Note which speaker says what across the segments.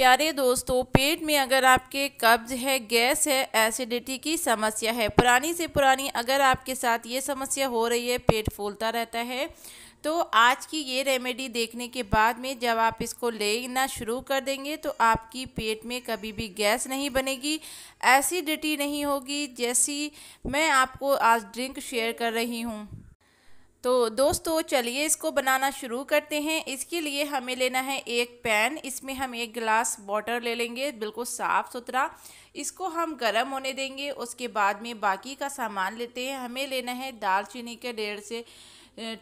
Speaker 1: प्यारे दोस्तों पेट में अगर आपके कब्ज है गैस है एसिडिटी की समस्या है पुरानी से पुरानी अगर आपके साथ ये समस्या हो रही है पेट फूलता रहता है तो आज की ये रेमेडी देखने के बाद में जब आप इसको लेना शुरू कर देंगे तो आपकी पेट में कभी भी गैस नहीं बनेगी एसिडिटी नहीं होगी जैसी मैं आपको आज ड्रिंक शेयर कर रही हूँ तो दोस्तों चलिए इसको बनाना शुरू करते हैं इसके लिए हमें लेना है एक पैन इसमें हम एक गिलास वाटर ले लेंगे बिल्कुल साफ़ सुथरा इसको हम गर्म होने देंगे उसके बाद में बाकी का सामान लेते हैं हमें लेना है दालचीनी के डेढ़ से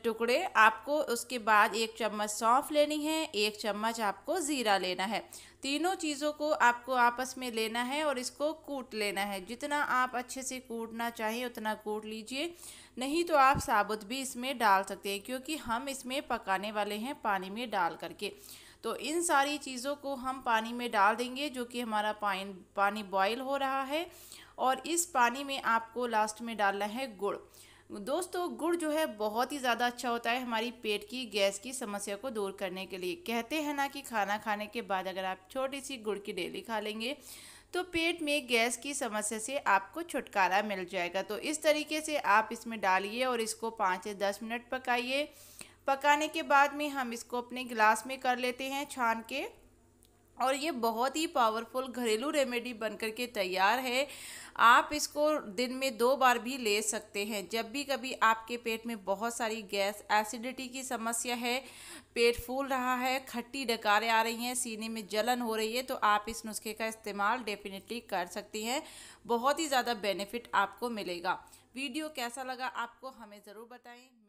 Speaker 1: टुकड़े आपको उसके बाद एक चम्मच सौंफ लेनी है एक चम्मच आपको ज़ीरा लेना है तीनों चीज़ों को आपको आपस में लेना है और इसको कूट लेना है जितना आप अच्छे से कूटना चाहें उतना कूट लीजिए नहीं तो आप साबुत भी इसमें डाल सकते हैं क्योंकि हम इसमें पकाने वाले हैं पानी में डाल करके तो इन सारी चीज़ों को हम पानी में डाल देंगे जो कि हमारा पाइन पानी बॉयल हो रहा है और इस पानी में आपको लास्ट में डालना है गुड़ दोस्तों गुड़ जो है बहुत ही ज़्यादा अच्छा होता है हमारी पेट की गैस की समस्या को दूर करने के लिए कहते हैं ना कि खाना खाने के बाद अगर आप छोटी सी गुड़ की डेली खा लेंगे तो पेट में गैस की समस्या से आपको छुटकारा मिल जाएगा तो इस तरीके से आप इसमें डालिए और इसको पाँच से दस मिनट पकाइए पकाने के बाद में हम इसको अपने गिलास में कर लेते हैं छान के और ये बहुत ही पावरफुल घरेलू रेमेडी बनकर के तैयार है आप इसको दिन में दो बार भी ले सकते हैं जब भी कभी आपके पेट में बहुत सारी गैस एसिडिटी की समस्या है पेट फूल रहा है खट्टी डकारें आ रही हैं सीने में जलन हो रही है तो आप इस नुस्खे का इस्तेमाल डेफिनेटली कर सकती हैं बहुत ही ज़्यादा बेनिफिट आपको मिलेगा वीडियो कैसा लगा आपको हमें ज़रूर बताएँ